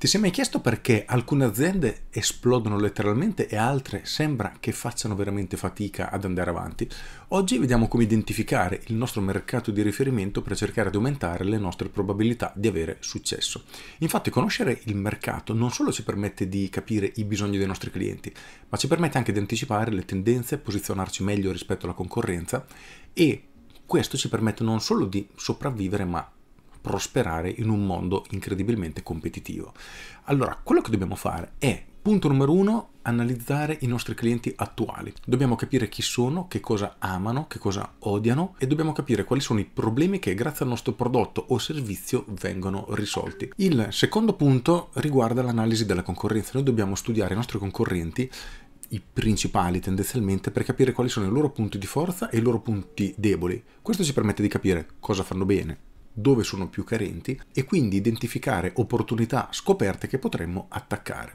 Ti sei mai chiesto perché alcune aziende esplodono letteralmente e altre sembra che facciano veramente fatica ad andare avanti? Oggi vediamo come identificare il nostro mercato di riferimento per cercare di aumentare le nostre probabilità di avere successo. Infatti conoscere il mercato non solo ci permette di capire i bisogni dei nostri clienti, ma ci permette anche di anticipare le tendenze, posizionarci meglio rispetto alla concorrenza e questo ci permette non solo di sopravvivere ma prosperare in un mondo incredibilmente competitivo. Allora, quello che dobbiamo fare è Punto numero uno, analizzare i nostri clienti attuali. Dobbiamo capire chi sono, che cosa amano, che cosa odiano e dobbiamo capire quali sono i problemi che grazie al nostro prodotto o servizio vengono risolti. Il secondo punto riguarda l'analisi della concorrenza. Noi dobbiamo studiare i nostri concorrenti i principali tendenzialmente per capire quali sono i loro punti di forza e i loro punti deboli. Questo ci permette di capire cosa fanno bene, dove sono più carenti e quindi identificare opportunità scoperte che potremmo attaccare.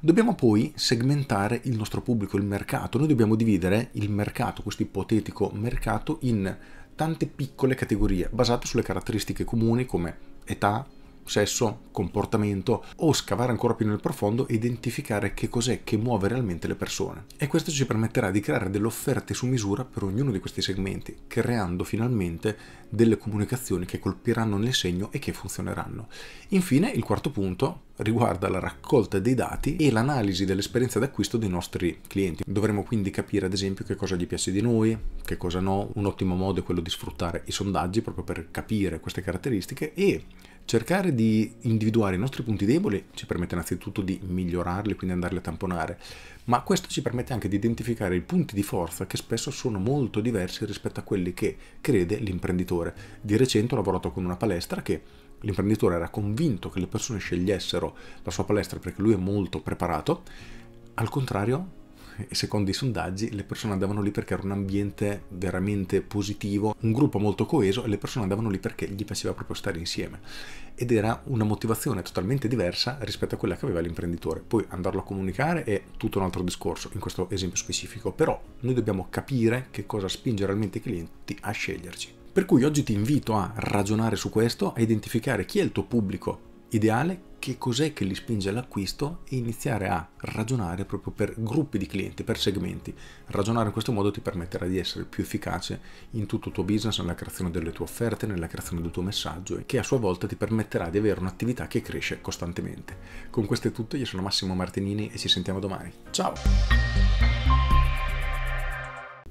Dobbiamo poi segmentare il nostro pubblico, il mercato. Noi dobbiamo dividere il mercato, questo ipotetico mercato, in tante piccole categorie basate sulle caratteristiche comuni come età, sesso, comportamento o scavare ancora più nel profondo e identificare che cos'è che muove realmente le persone. E questo ci permetterà di creare delle offerte su misura per ognuno di questi segmenti, creando finalmente delle comunicazioni che colpiranno nel segno e che funzioneranno. Infine, il quarto punto riguarda la raccolta dei dati e l'analisi dell'esperienza d'acquisto dei nostri clienti. Dovremo quindi capire ad esempio che cosa gli piace di noi, che cosa no. Un ottimo modo è quello di sfruttare i sondaggi proprio per capire queste caratteristiche e Cercare di individuare i nostri punti deboli ci permette innanzitutto di migliorarli, quindi andarli a tamponare, ma questo ci permette anche di identificare i punti di forza che spesso sono molto diversi rispetto a quelli che crede l'imprenditore. Di recente ho lavorato con una palestra che l'imprenditore era convinto che le persone scegliessero la sua palestra perché lui è molto preparato, al contrario secondo i sondaggi le persone andavano lì perché era un ambiente veramente positivo, un gruppo molto coeso e le persone andavano lì perché gli piaceva proprio stare insieme ed era una motivazione totalmente diversa rispetto a quella che aveva l'imprenditore. Poi andarlo a comunicare è tutto un altro discorso in questo esempio specifico, però noi dobbiamo capire che cosa spinge realmente i clienti a sceglierci. Per cui oggi ti invito a ragionare su questo, a identificare chi è il tuo pubblico ideale, che cos'è che li spinge all'acquisto e iniziare a ragionare proprio per gruppi di clienti, per segmenti. Ragionare in questo modo ti permetterà di essere più efficace in tutto il tuo business, nella creazione delle tue offerte, nella creazione del tuo messaggio e che a sua volta ti permetterà di avere un'attività che cresce costantemente. Con questo è tutto, io sono Massimo Martinini e ci sentiamo domani. Ciao!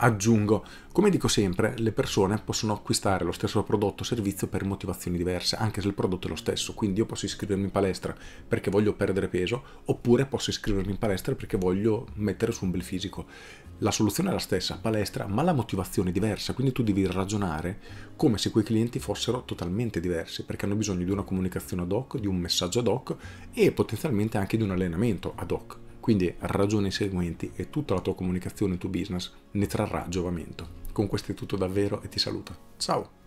Aggiungo, come dico sempre, le persone possono acquistare lo stesso prodotto o servizio per motivazioni diverse, anche se il prodotto è lo stesso. Quindi io posso iscrivermi in palestra perché voglio perdere peso, oppure posso iscrivermi in palestra perché voglio mettere su un bel fisico. La soluzione è la stessa, palestra, ma la motivazione è diversa, quindi tu devi ragionare come se quei clienti fossero totalmente diversi, perché hanno bisogno di una comunicazione ad hoc, di un messaggio ad hoc e potenzialmente anche di un allenamento ad hoc. Quindi ragioni i seguenti e tutta la tua comunicazione, il tuo business ne trarrà giovamento. Con questo è tutto davvero e ti saluto. Ciao!